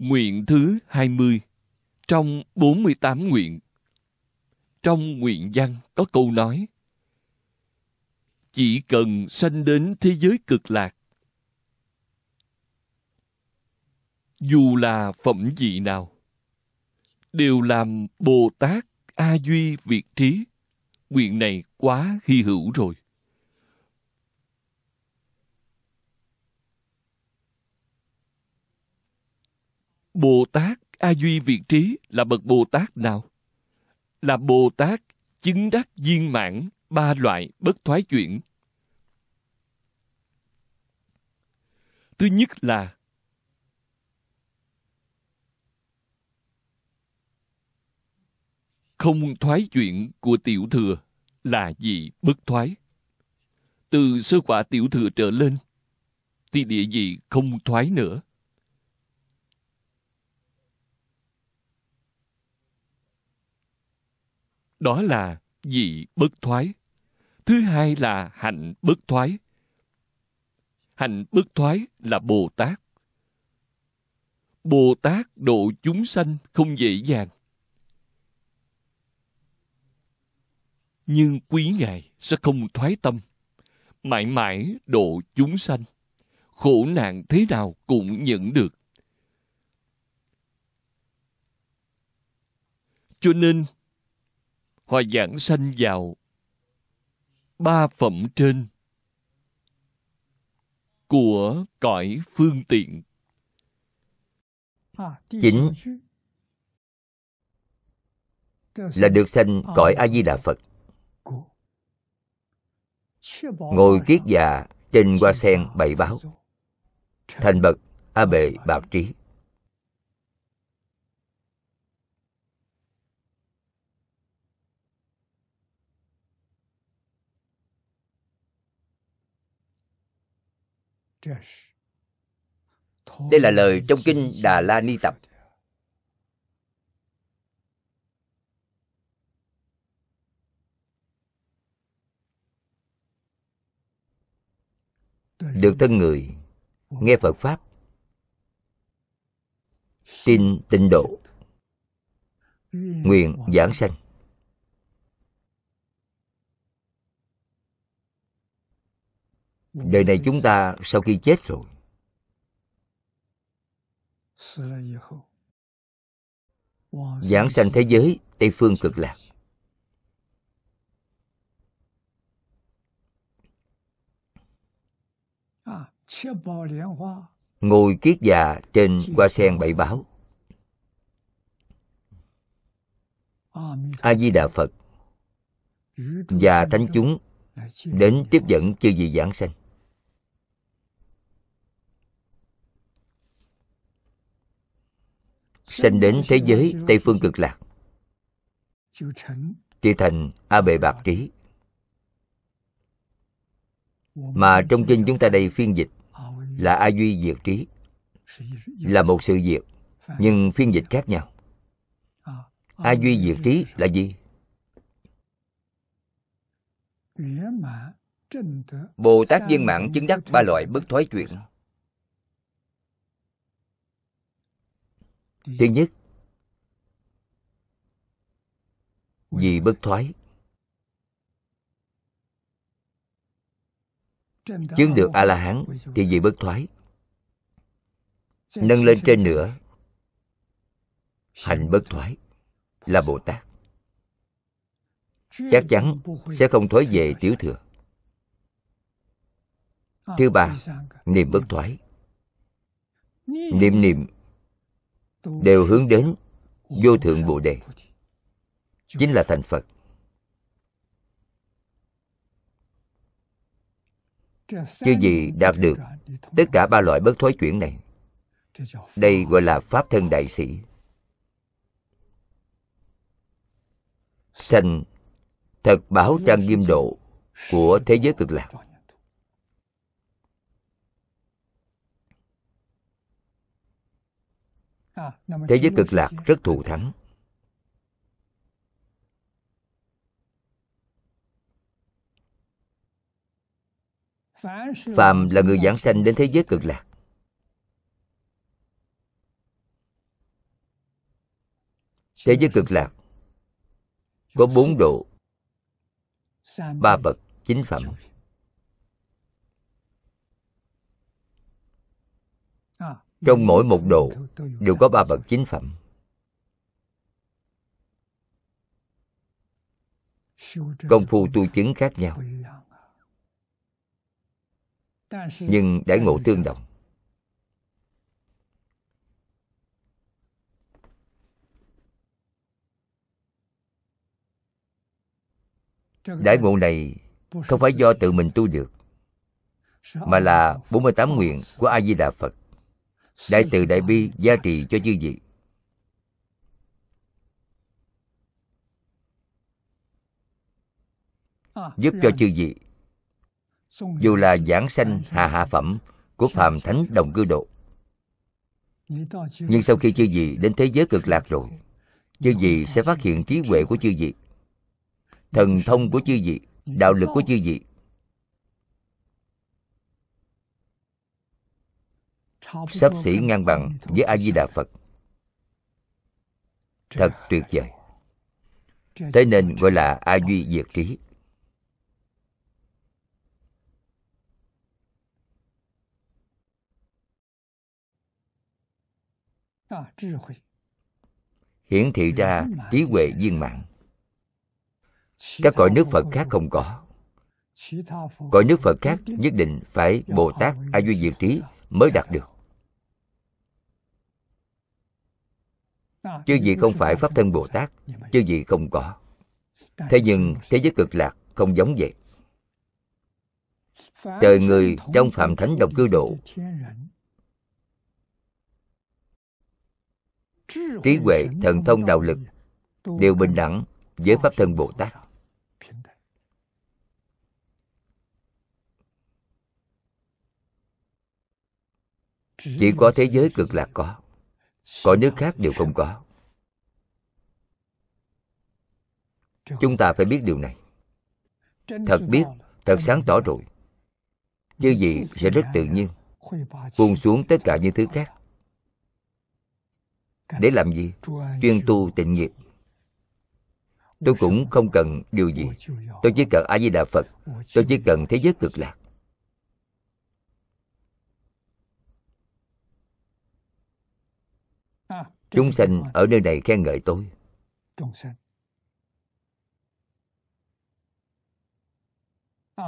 Nguyện thứ 20 Trong 48 nguyện Trong nguyện văn có câu nói Chỉ cần sanh đến thế giới cực lạc Dù là phẩm vị nào Đều làm Bồ Tát A Duy Việt Trí Nguyện này quá hy hữu rồi Bồ Tát A Duy Việt Trí là bậc Bồ Tát nào? Là Bồ Tát chứng đắc viên mãn ba loại bất thoái chuyển. Thứ nhất là không thoái chuyển của tiểu thừa là gì bất thoái. Từ sơ quả tiểu thừa trở lên thì địa vị không thoái nữa Đó là dị bất thoái. Thứ hai là hạnh bất thoái. Hạnh bất thoái là Bồ Tát. Bồ Tát độ chúng sanh không dễ dàng. Nhưng quý Ngài sẽ không thoái tâm, mãi mãi độ chúng sanh. Khổ nạn thế nào cũng nhận được. Cho nên, họ giảng sanh vào ba phẩm trên của cõi phương tiện chính là được sanh cõi a di đà phật ngồi kiết già trên hoa sen bảy báo thành bậc a bệ bạc trí đây là lời trong kinh đà la ni tập được thân người nghe phật pháp tin tịnh độ nguyện giảng sanh đời này chúng ta sau khi chết rồi giảng sanh thế giới tây phương cực lạc ngồi kiết già trên hoa sen bảy báo a di đà phật và thánh chúng đến tiếp dẫn chư vị giảng sanh sanh đến thế giới Tây Phương Cực Lạc. Chỉ thành A Bệ Bạc Trí. Mà trong kinh chúng ta đây phiên dịch là A Duy Diệt Trí. Là một sự diệt, nhưng phiên dịch khác nhau. A Duy Diệt Trí là gì? Bồ Tát viên mãn chứng đắc ba loại bất thoái chuyện Ừ. Thứ nhất, vì bất thoái. Chứng được A-la-hán thì vì bất thoái. Nâng lên trên nữa, hành bất thoái là Bồ Tát. Chắc chắn sẽ không thối về tiểu thừa. À, Thứ ba, niệm bất thoái. Niệm niệm đều hướng đến vô thượng bồ đề chính là thành phật chứ gì đạt được tất cả ba loại bất thối chuyển này đây gọi là pháp thân đại sĩ sanh thật báo trang nghiêm độ của thế giới cực lạc Thế giới cực lạc rất thù thắng. Phạm là người giảng sanh đến thế giới cực lạc. Thế giới cực lạc có bốn độ, ba bậc, chín phẩm. trong mỗi một đồ đều có ba bậc chính phẩm công phu tu chứng khác nhau nhưng đãi ngộ tương đồng Đại ngộ này không phải do tự mình tu được Mà là 48 nguyện của A-di-đà Phật đại từ đại bi gia trì cho chư vị giúp cho chư vị dù là giảng sanh hà hạ phẩm của phàm thánh đồng cư độ nhưng sau khi chư vị đến thế giới cực lạc rồi chư vị sẽ phát hiện trí huệ của chư vị thần thông của chư vị đạo lực của chư vị sắp xỉ ngang bằng với a di đà phật thật tuyệt vời thế nên gọi là a duy diệt trí hiển thị ra trí huệ viên mạng các cõi nước phật khác không có cõi nước phật khác nhất định phải bồ tát a duy diệt trí mới đạt được Chứ gì không phải Pháp thân Bồ Tát Chứ gì không có Thế nhưng thế giới cực lạc không giống vậy Trời người trong phạm thánh đồng cư độ Trí huệ, thần thông, đạo lực Đều bình đẳng với Pháp thân Bồ Tát Chỉ có thế giới cực lạc có có nước khác đều không có chúng ta phải biết điều này thật biết thật sáng tỏ rồi như vậy sẽ rất tự nhiên buông xuống tất cả những thứ khác để làm gì chuyên tu tịnh nghiệp tôi cũng không cần điều gì tôi chỉ cần a di đà phật tôi chỉ cần thế giới cực lạc chúng sinh ở nơi này khen ngợi tôi à,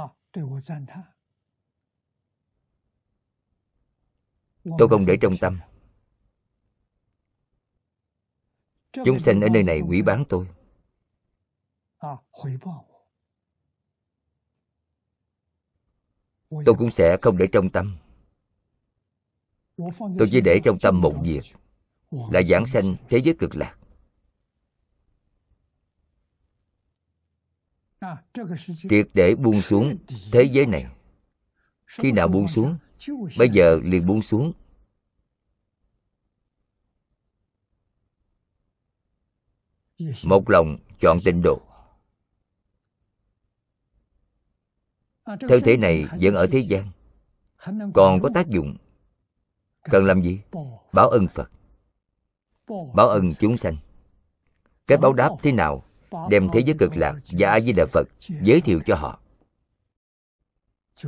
tôi không để trong tâm chúng sinh ở nơi này quỷ bán tôi à, tôi cũng sẽ không để trong tâm tôi chỉ để trong tâm một việc là giảng sanh thế giới cực lạc triệt để buông xuống thế giới này khi nào buông xuống bây giờ liền buông xuống một lòng chọn tịnh độ thân thể này vẫn ở thế gian còn có tác dụng cần làm gì báo ân phật báo ân chúng sanh cái báo đáp thế nào đem thế giới cực lạc và a di đà phật giới thiệu cho họ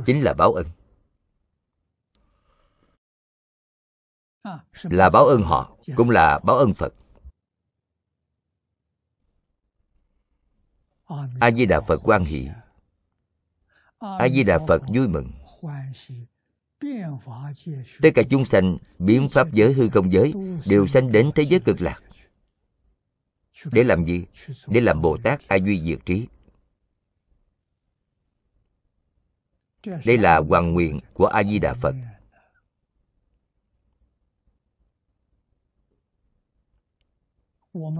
chính là báo ân là báo ân họ cũng là báo ân phật a di đà phật quan hỷ a di đà phật vui mừng Tất cả chúng sanh biến pháp giới hư không giới đều sanh đến thế giới cực lạc. Để làm gì? Để làm Bồ Tát A Duy Diệt Trí. Đây là hoàng nguyện của A Di Đà Phật.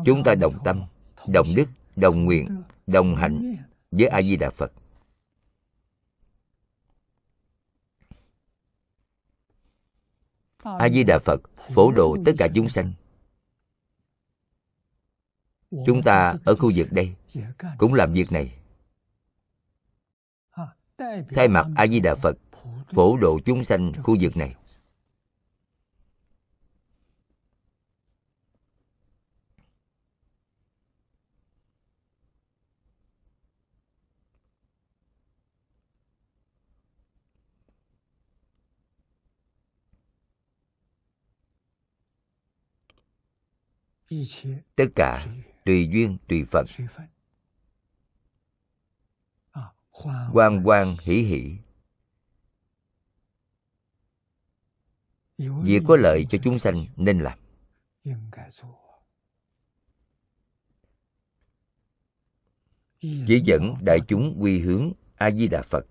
Chúng ta đồng tâm, đồng đức, đồng nguyện, đồng hạnh với A Di Đà Phật. a di đà phật phổ độ tất cả chúng sanh chúng ta ở khu vực đây cũng làm việc này thay mặt a di đà phật phổ độ chúng sanh khu vực này tất cả tùy duyên tùy phận quan quan hỷ hỷ việc có lợi cho chúng sanh nên làm chỉ dẫn đại chúng quy hướng a di đà phật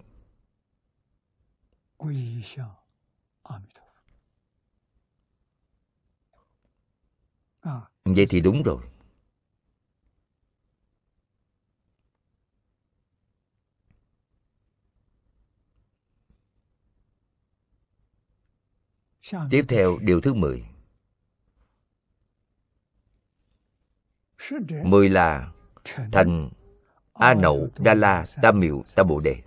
Vậy thì đúng rồi. Tiếp theo điều thứ mười Mười là thành A Nậu Đa La Tam Miệu Tam Bồ Đề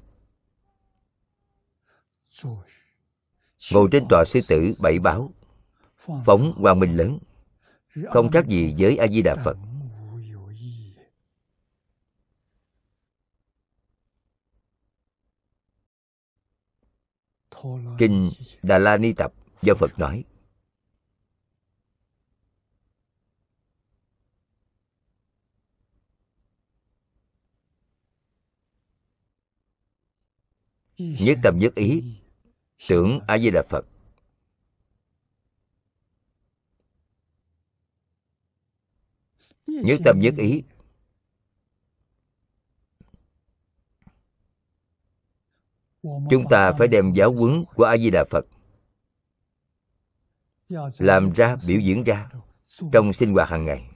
Ngồi trên tòa sư tử bảy báo Phóng hoàng minh lớn không khác gì với a di đà phật kinh đà la ni tập do phật nói nhất tâm nhất ý tưởng a di đà phật nhất tâm nhất ý chúng ta phải đem giáo huấn của a di đà phật làm ra biểu diễn ra trong sinh hoạt hàng ngày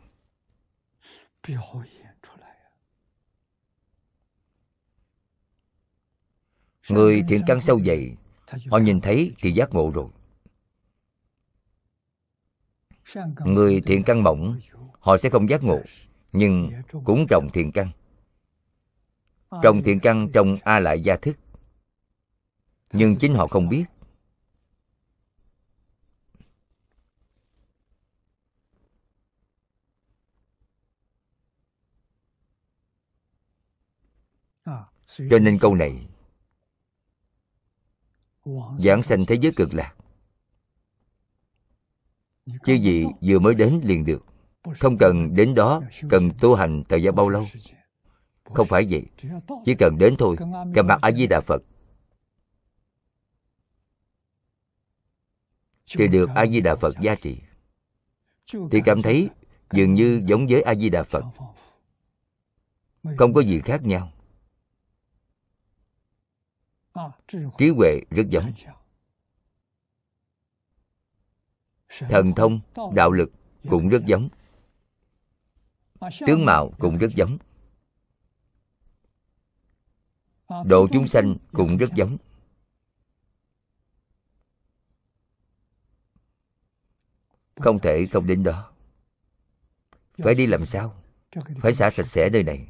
người thiện căn sâu dày họ nhìn thấy thì giác ngộ rồi người thiện căn mỏng họ sẽ không giác ngộ nhưng cũng trồng thiện căn trồng thiện căn trong a lại gia thức nhưng chính họ không biết cho nên câu này giảng sanh thế giới cực lạc chứ gì vừa mới đến liền được không cần đến đó cần tu hành thời gian bao lâu không phải vậy chỉ cần đến thôi gặp mặt a di đà phật thì được a di đà phật gia trị thì cảm thấy dường như giống với a di đà phật không có gì khác nhau trí huệ rất giống thần thông đạo lực cũng rất giống tướng mạo cũng rất giống độ chúng sanh cũng rất giống không thể không đến đó phải đi làm sao phải xả sạch sẽ nơi này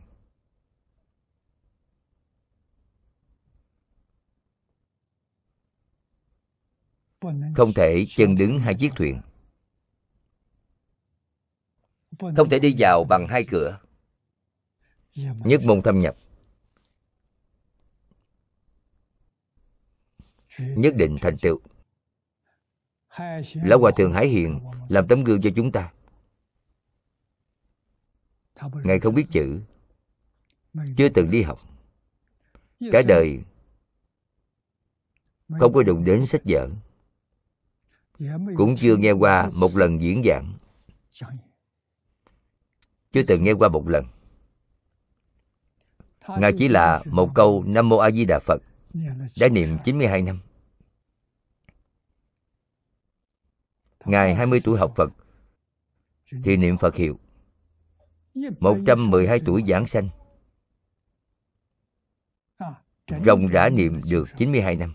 không thể chân đứng hai chiếc thuyền không thể đi vào bằng hai cửa nhất môn thâm nhập nhất định thành tựu lão hòa thượng hải hiền làm tấm gương cho chúng ta ngài không biết chữ chưa từng đi học cả đời không có đụng đến sách vở cũng chưa nghe qua một lần diễn giảng chưa từng nghe qua một lần ngài chỉ là một câu nam mô a di đà phật dạ đã niệm 92 năm ngài 20 tuổi học phật thì niệm phật hiệu 112 tuổi giảng sanh à, rộng rã niệm được 92 năm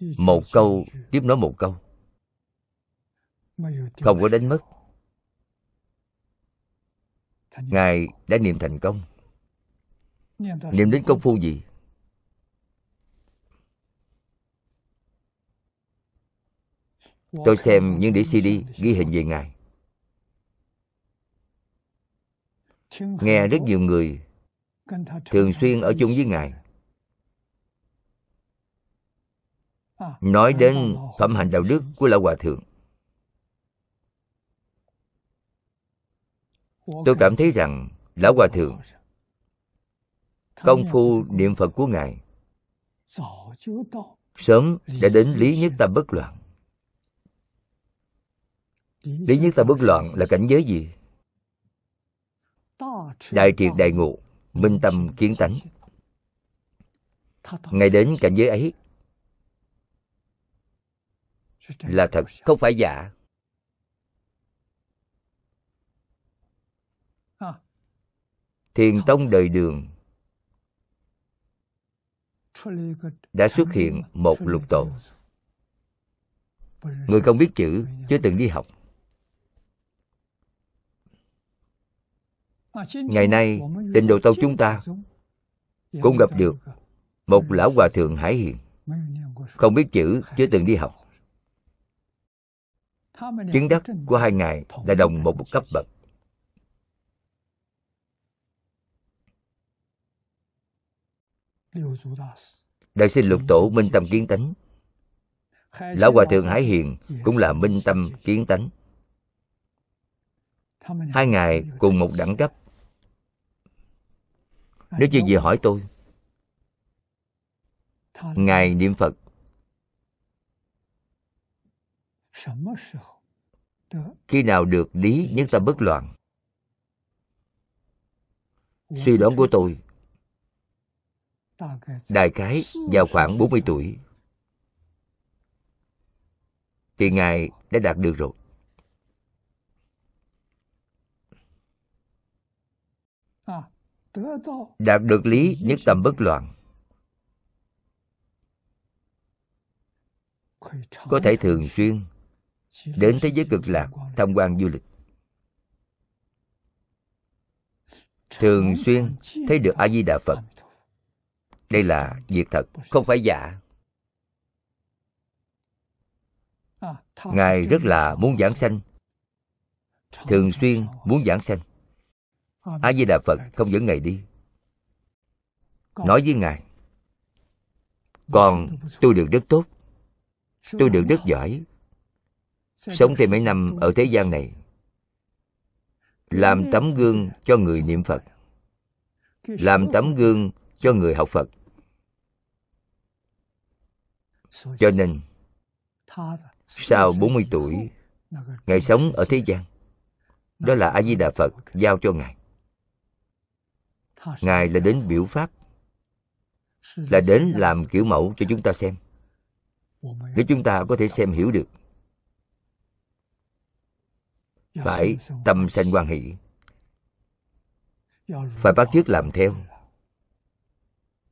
một câu tiếp nói một câu không có đánh mất ngài đã niệm thành công niệm đến công phu gì tôi xem những đĩa cd ghi hình về ngài nghe rất nhiều người thường xuyên ở chung với ngài nói đến phẩm hạnh đạo đức của lão hòa thượng tôi cảm thấy rằng lão hòa thượng công phu niệm phật của ngài sớm đã đến lý nhất tâm bất loạn lý nhất tâm bất loạn là cảnh giới gì đại triệt đại ngộ minh tâm kiến tánh ngày đến cảnh giới ấy là thật không phải giả thiền tông đời đường đã xuất hiện một lục tổ người không biết chữ chưa từng đi học ngày nay tịnh độ tông chúng ta cũng gặp được một lão hòa thượng hải hiền không biết chữ chưa từng đi học Chứng đắc của hai ngài là đồng một một cấp bậc. Đại sư lục tổ minh tâm kiến tánh Lão Hòa Thượng Hải Hiền cũng là minh tâm kiến tánh Hai ngài cùng một đẳng cấp Nếu như gì hỏi tôi Ngài niệm Phật Khi nào được lý nhất tâm bất loạn? Suy đoán của tôi Đại cái vào khoảng 40 tuổi Thì Ngài đã đạt được rồi à, Đạt được lý nhất tâm bất loạn Có thể thường xuyên đến thế giới cực lạc tham quan du lịch thường xuyên thấy được a di đà phật đây là việc thật không phải giả ngài rất là muốn giảng sanh thường xuyên muốn giảng sanh a di đà phật không dẫn ngài đi nói với ngài còn tôi được rất tốt tôi được rất giỏi sống thêm mấy năm ở thế gian này làm tấm gương cho người niệm phật làm tấm gương cho người học phật cho nên sau 40 tuổi ngài sống ở thế gian đó là a di đà phật giao cho ngài ngài là đến biểu pháp là đến làm kiểu mẫu cho chúng ta xem để chúng ta có thể xem hiểu được phải tâm sanh quan hỷ phải bắt chước làm theo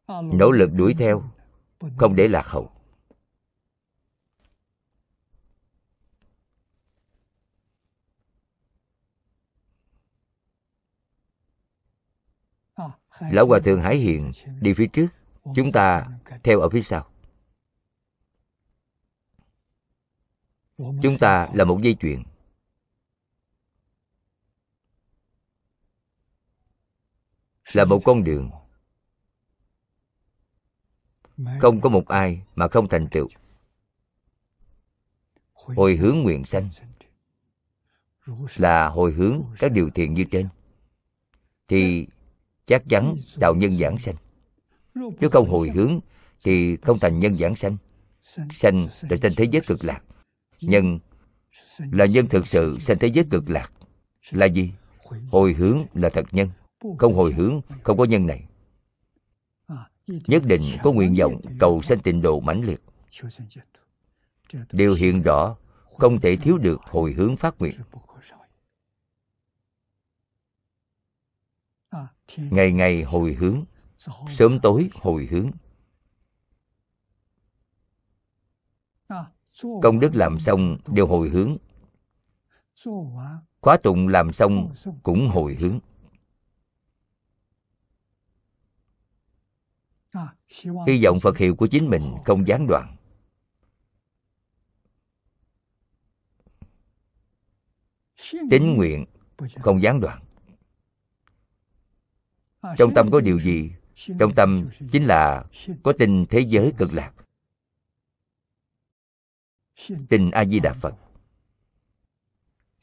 nỗ lực đuổi theo không để lạc hậu à, lão hòa thượng hải hiền đi phía trước chúng ta theo ở phía sau chúng ta là một dây chuyền là một con đường không có một ai mà không thành tựu hồi hướng nguyện sanh là hồi hướng các điều thiện như trên thì chắc chắn tạo nhân giảng sanh nếu không hồi hướng thì không thành nhân giảng sanh sanh là sanh thế giới cực lạc nhân là nhân thực sự sanh thế giới cực lạc là gì hồi hướng là thật nhân không hồi hướng không có nhân này nhất định có nguyện vọng cầu sanh tịnh độ mãnh liệt điều hiện rõ không thể thiếu được hồi hướng phát nguyện ngày ngày hồi hướng sớm tối hồi hướng công đức làm xong đều hồi hướng khóa tụng làm xong cũng hồi hướng hy vọng phật hiệu của chính mình không gián đoạn tín nguyện không gián đoạn trong tâm có điều gì trong tâm chính là có tình thế giới cực lạc tình a di đà phật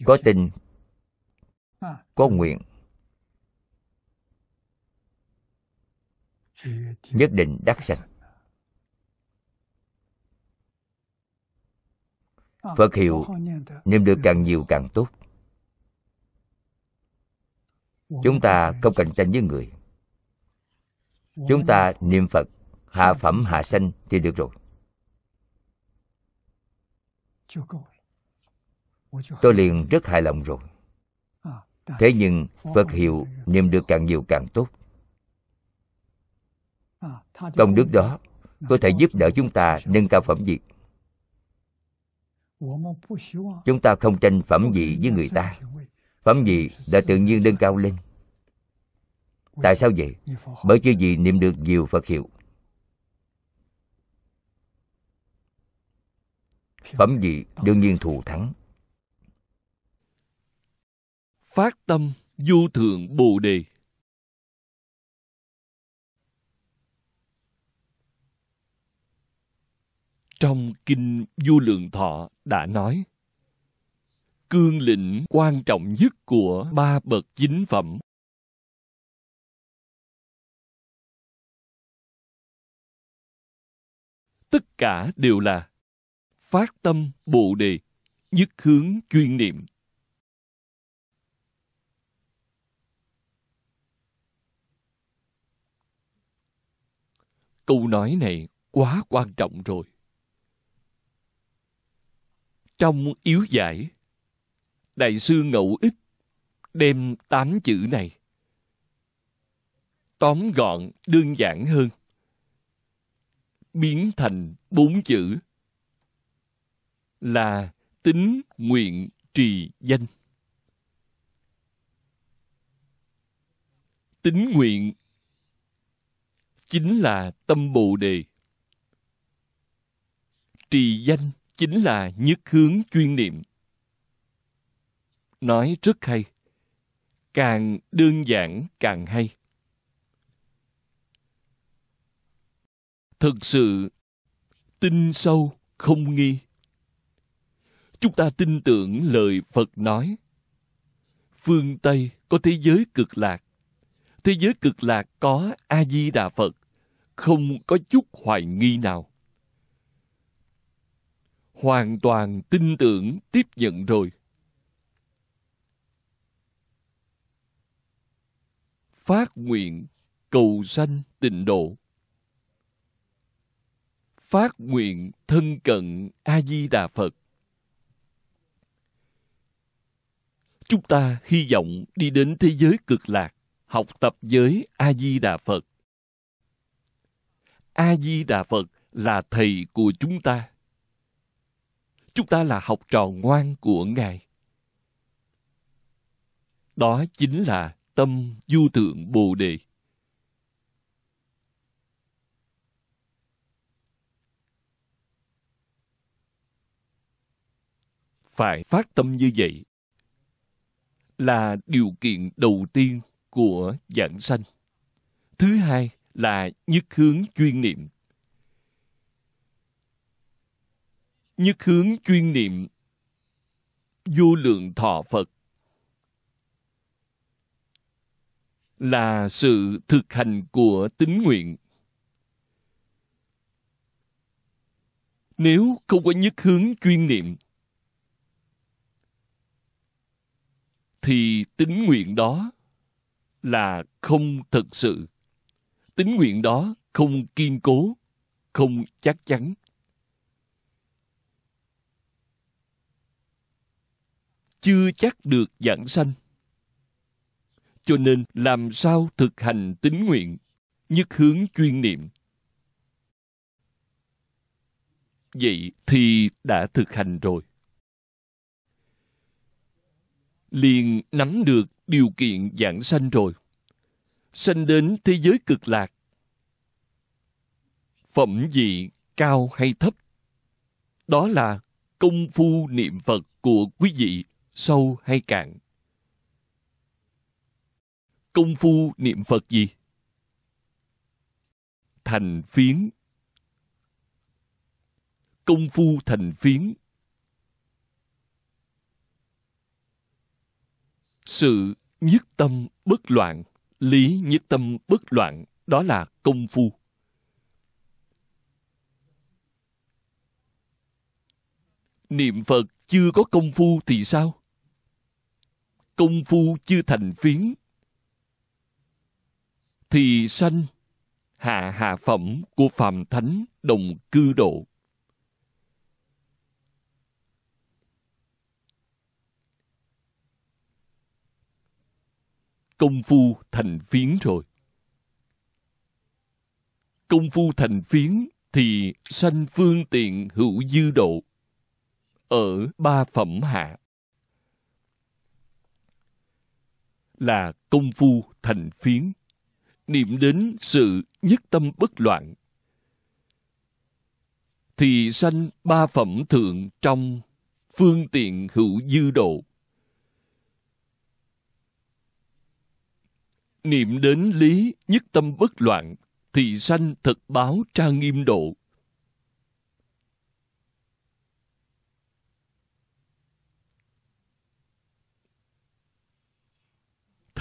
có tình có nguyện nhất định đắc sanh phật hiệu niệm được càng nhiều càng tốt chúng ta không cạnh tranh với người chúng ta niệm phật hạ phẩm hạ sanh thì được rồi tôi liền rất hài lòng rồi thế nhưng phật hiệu niệm được càng nhiều càng tốt À, công đức đó có thể giúp đỡ chúng ta nâng cao phẩm vị chúng ta không tranh phẩm vị với người ta phẩm vị đã tự nhiên nâng cao lên tại sao vậy bởi chưa gì niệm được nhiều phật hiệu phẩm vị đương nhiên thù thắng phát tâm du thượng bồ đề trong kinh du lượng thọ đã nói cương lĩnh quan trọng nhất của ba bậc chính phẩm tất cả đều là phát tâm bồ đề nhất hướng chuyên niệm câu nói này quá quan trọng rồi trong yếu giải đại sư ngẫu ích đem tám chữ này tóm gọn đơn giản hơn biến thành bốn chữ là tính nguyện trì danh tính nguyện chính là tâm bồ đề trì danh chính là nhất hướng chuyên niệm nói rất hay càng đơn giản càng hay thực sự tin sâu không nghi chúng ta tin tưởng lời phật nói phương tây có thế giới cực lạc thế giới cực lạc có a di đà phật không có chút hoài nghi nào hoàn toàn tin tưởng tiếp nhận rồi phát nguyện cầu sanh tịnh độ phát nguyện thân cận a di đà phật chúng ta hy vọng đi đến thế giới cực lạc học tập với a di đà phật a di đà phật là thầy của chúng ta chúng ta là học trò ngoan của Ngài. Đó chính là tâm du tượng Bồ Đề. Phải phát tâm như vậy là điều kiện đầu tiên của giảng sanh. Thứ hai là nhất hướng chuyên niệm nhất hướng chuyên niệm vô lượng thọ phật là sự thực hành của tín nguyện nếu không có nhất hướng chuyên niệm thì tín nguyện đó là không thật sự tín nguyện đó không kiên cố không chắc chắn chưa chắc được giảng sanh. Cho nên làm sao thực hành tín nguyện, nhất hướng chuyên niệm. Vậy thì đã thực hành rồi. Liền nắm được điều kiện giảng sanh rồi. Sanh đến thế giới cực lạc. Phẩm vị cao hay thấp? Đó là công phu niệm Phật của quý vị sâu hay cạn. Công phu niệm Phật gì? Thành phiến. Công phu thành phiến. Sự nhất tâm bất loạn, lý nhất tâm bất loạn, đó là công phu. Niệm Phật chưa có công phu thì sao? công phu chưa thành phiến thì sanh hạ hạ phẩm của phàm thánh đồng cư độ công phu thành phiến rồi công phu thành phiến thì sanh phương tiện hữu dư độ ở ba phẩm hạ là công phu thành phiến, niệm đến sự nhất tâm bất loạn, thì sanh ba phẩm thượng trong phương tiện hữu dư độ. Niệm đến lý nhất tâm bất loạn, thì sanh thật báo tra nghiêm độ.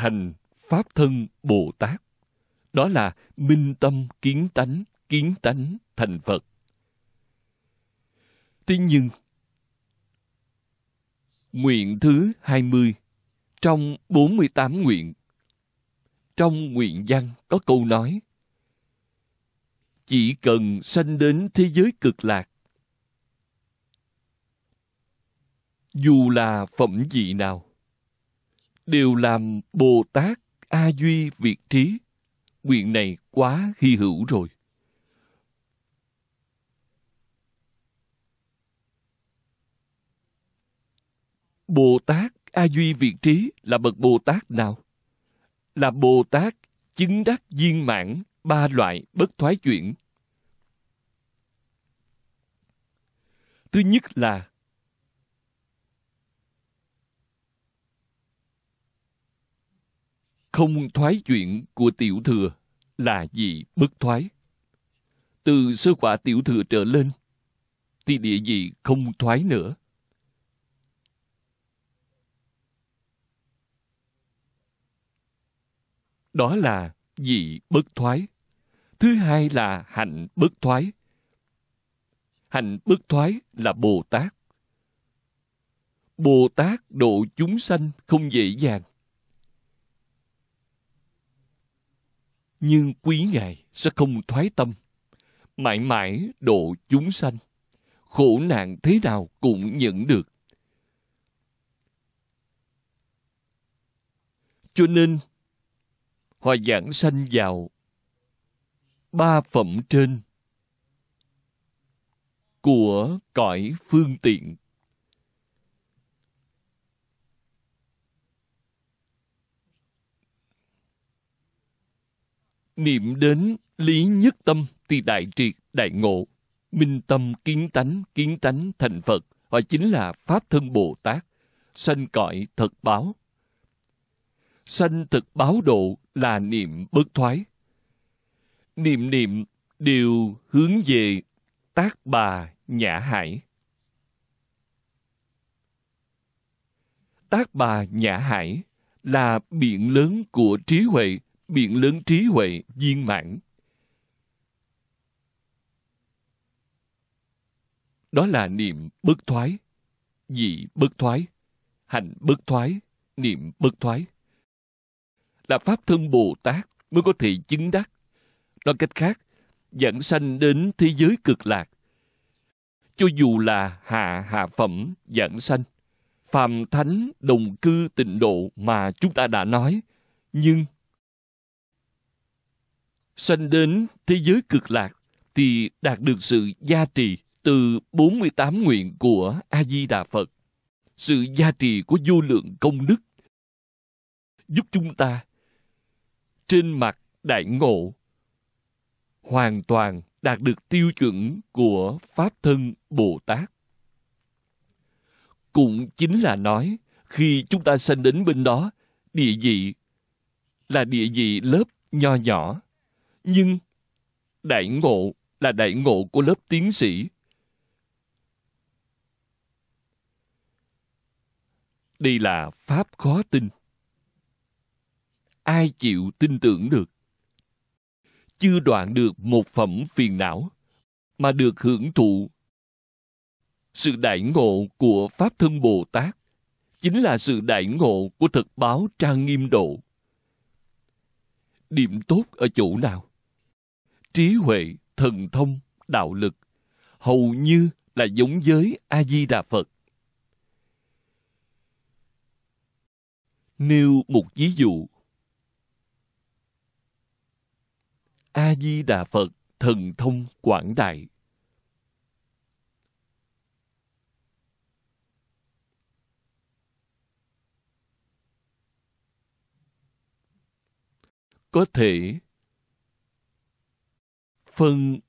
thành Pháp thân Bồ Tát. Đó là minh tâm kiến tánh, kiến tánh thành Phật. tuy nhiên nguyện thứ 20 trong 48 nguyện. Trong nguyện văn có câu nói Chỉ cần sanh đến thế giới cực lạc dù là phẩm vị nào đều làm Bồ Tát A Duy Việt Trí. Quyền này quá hy hữu rồi. Bồ Tát A Duy Việt Trí là bậc Bồ Tát nào? Là Bồ Tát chứng đắc viên mãn ba loại bất thoái chuyển. Thứ nhất là không thoái chuyện của tiểu thừa là gì bất thoái. Từ sơ quả tiểu thừa trở lên, thì địa gì không thoái nữa. Đó là dị bất thoái. Thứ hai là hạnh bất thoái. Hạnh bất thoái là Bồ Tát. Bồ Tát độ chúng sanh không dễ dàng. nhưng quý ngài sẽ không thoái tâm mãi mãi độ chúng sanh khổ nạn thế nào cũng nhận được cho nên hòa giảng sanh vào ba phẩm trên của cõi phương tiện niệm đến lý nhất tâm thì đại triệt, đại ngộ. Minh tâm kiến tánh, kiến tánh thành Phật. Họ chính là Pháp thân Bồ Tát. Sanh cõi thật báo. Sanh thực báo độ là niệm bất thoái. Niệm niệm đều hướng về tác bà nhã hải. Tác bà nhã hải là biển lớn của trí huệ biển lớn trí huệ viên mãn. Đó là niệm bất thoái, dị bất thoái, hành bất thoái, niệm bất thoái. Là Pháp thân Bồ Tát mới có thể chứng đắc. Nói cách khác, dẫn sanh đến thế giới cực lạc. Cho dù là hạ hạ phẩm dẫn sanh, phàm thánh đồng cư tịnh độ mà chúng ta đã nói, nhưng sanh đến thế giới cực lạc thì đạt được sự gia trì từ 48 nguyện của A-di-đà Phật. Sự gia trì của vô lượng công đức giúp chúng ta trên mặt đại ngộ hoàn toàn đạt được tiêu chuẩn của Pháp Thân Bồ Tát. Cũng chính là nói, khi chúng ta sanh đến bên đó, địa vị là địa vị lớp nho nhỏ nhưng đại ngộ là đại ngộ của lớp tiến sĩ. Đây là pháp khó tin. Ai chịu tin tưởng được? Chưa đoạn được một phẩm phiền não, mà được hưởng thụ sự đại ngộ của Pháp Thân Bồ Tát chính là sự đại ngộ của thực báo trang nghiêm độ. Điểm tốt ở chỗ nào? trí huệ, thần thông, đạo lực, hầu như là giống với A-di-đà Phật. Nêu một ví dụ. A-di-đà Phật thần thông quảng đại. Có thể phân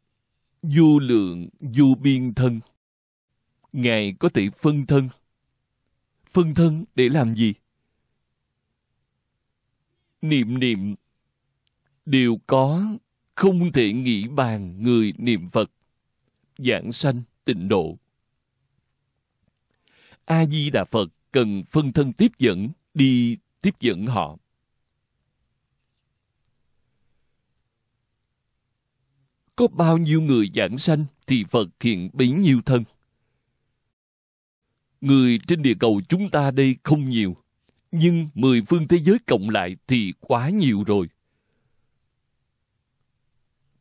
du lượng du biên thân ngài có thể phân thân phân thân để làm gì niệm niệm đều có không thể nghĩ bàn người niệm phật giảng sanh tịnh độ a di đà phật cần phân thân tiếp dẫn đi tiếp dẫn họ có bao nhiêu người giảng sanh thì Phật hiện bấy nhiêu thân. Người trên địa cầu chúng ta đây không nhiều, nhưng mười phương thế giới cộng lại thì quá nhiều rồi.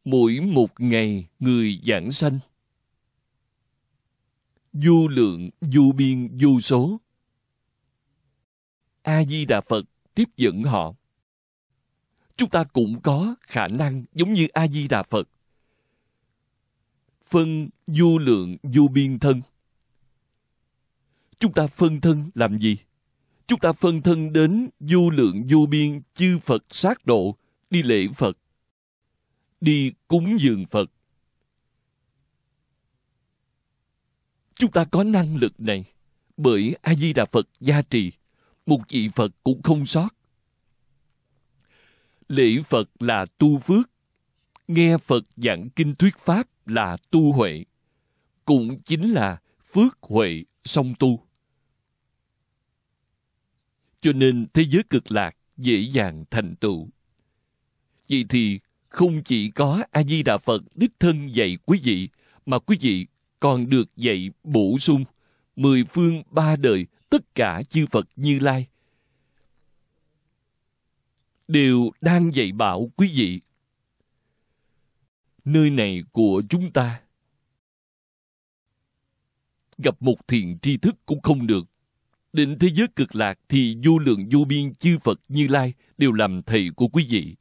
Mỗi một ngày người giảng sanh vô lượng, vô biên, vô số. A-di-đà Phật tiếp dẫn họ. Chúng ta cũng có khả năng giống như A-di-đà Phật phân du lượng du biên thân chúng ta phân thân làm gì chúng ta phân thân đến du lượng du biên chư phật sát độ đi lễ phật đi cúng dường phật chúng ta có năng lực này bởi a di đà phật gia trì một vị phật cũng không sót lễ phật là tu phước nghe phật giảng kinh thuyết pháp là tu huệ, cũng chính là phước huệ song tu. Cho nên thế giới cực lạc dễ dàng thành tựu. Vậy thì không chỉ có A-di-đà Phật đích thân dạy quý vị, mà quý vị còn được dạy bổ sung mười phương ba đời tất cả chư Phật Như Lai đều đang dạy bảo quý vị nơi này của chúng ta gặp một thiền tri thức cũng không được định thế giới cực lạc thì vô lượng vô biên chư phật như lai đều làm thầy của quý vị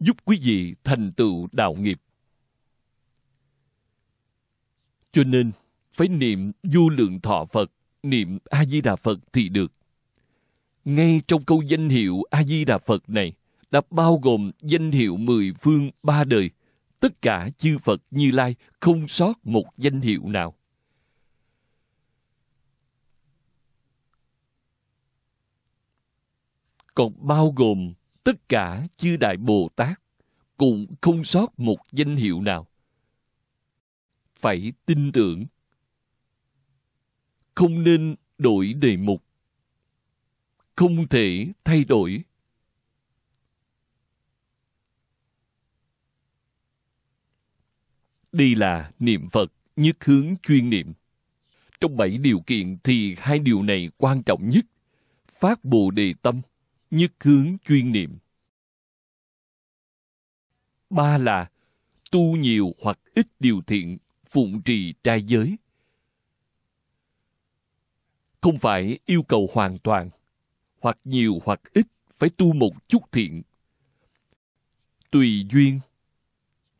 giúp quý vị thành tựu đạo nghiệp cho nên phải niệm vô lượng thọ phật niệm a di đà phật thì được ngay trong câu danh hiệu a di đà phật này đã bao gồm danh hiệu mười phương ba đời, tất cả chư Phật Như Lai không sót một danh hiệu nào. Còn bao gồm tất cả chư Đại Bồ Tát cũng không sót một danh hiệu nào. Phải tin tưởng. Không nên đổi đề mục. Không thể thay đổi Đây là niệm Phật nhất hướng chuyên niệm. Trong bảy điều kiện thì hai điều này quan trọng nhất. Phát Bồ Đề Tâm, nhất hướng chuyên niệm. Ba là tu nhiều hoặc ít điều thiện, phụng trì trai giới. Không phải yêu cầu hoàn toàn, hoặc nhiều hoặc ít phải tu một chút thiện. Tùy duyên,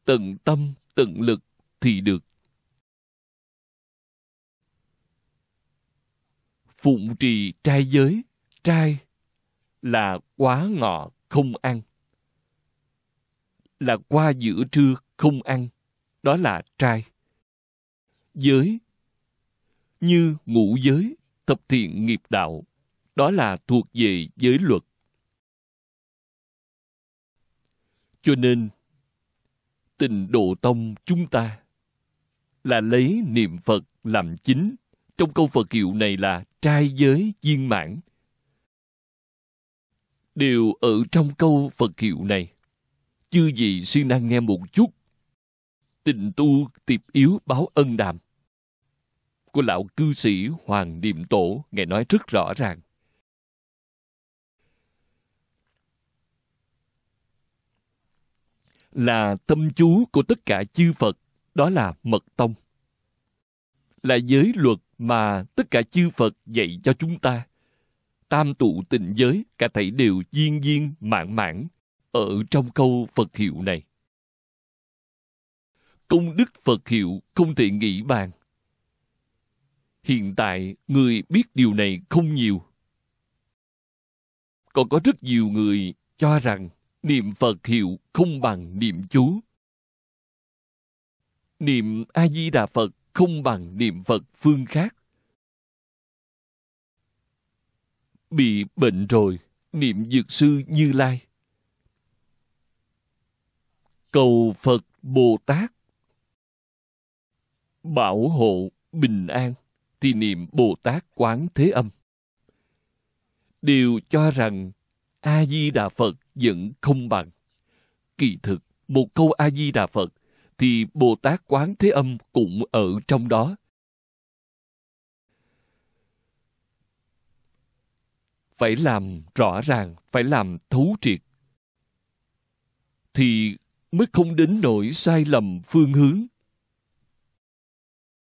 tận tâm, tận lực thì được. Phụng trì trai giới, trai là quá ngọ không ăn. Là qua giữa trưa không ăn, đó là trai. Giới như ngũ giới, thập thiện nghiệp đạo, đó là thuộc về giới luật. Cho nên, tình độ tông chúng ta là lấy niệm Phật làm chính. Trong câu Phật hiệu này là trai giới viên mãn. Điều ở trong câu Phật hiệu này, chư vị siêu năng nghe một chút. Tình tu tiệp yếu báo ân đàm của lão cư sĩ Hoàng Niệm Tổ ngài nói rất rõ ràng. Là tâm chú của tất cả chư Phật đó là mật tông là giới luật mà tất cả chư phật dạy cho chúng ta tam tụ tình giới cả thảy đều viên viên mãn mãn ở trong câu phật hiệu này công đức phật hiệu không thể nghĩ bàn hiện tại người biết điều này không nhiều còn có rất nhiều người cho rằng niệm phật hiệu không bằng niệm chú niệm a di đà phật không bằng niệm phật phương khác bị bệnh rồi niệm dược sư như lai cầu phật bồ tát bảo hộ bình an thì niệm bồ tát quán thế âm đều cho rằng a di đà phật vẫn không bằng kỳ thực một câu a di đà phật thì Bồ Tát Quán Thế Âm cũng ở trong đó. Phải làm rõ ràng, phải làm thấu triệt. Thì mới không đến nỗi sai lầm phương hướng